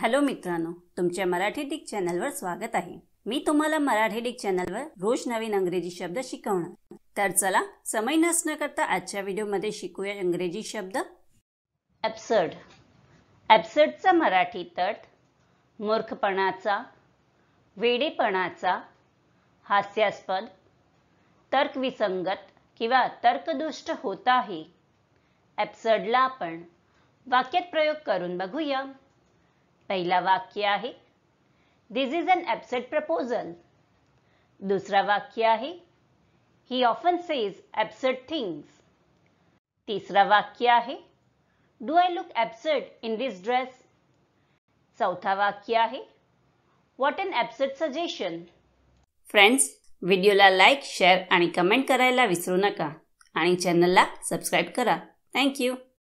hello मित्रांनो तुमच्या Marathi Dick चॅनलवर स्वागत आहे मी तुम्हाला मराठी डिक चॅनलवर रोज नवीन अंग्रेजी शब्द शिकवणार तर चला समय न करता आजच्या व्हिडिओमध्ये शिकूया इंग्रजी शब्द ॲप्सर्ड ॲप्सर्डचा मराठी तट मूर्खपणाचा वेडेपणाचा हास्यास्पद तर्कविसंगत किंवा तर्कदुष्ट होत आहे ॲप्सर्डला आपण वाक्यात प्रयोग करून बघूया पहिला वाक्य आहे दिस इज अन ॲपसेट प्रपोजल दुसरा वाक्य आहे he often says upset things तिसरा वाक्य आहे do I look upset in this dress चौथा वाक्य आहे what an upset suggestion friends व्हिडिओला लाईक शेअर आणि कमेंट करायला विसरू नका आणि चॅनलला सबस्क्राईब करा थँक्यू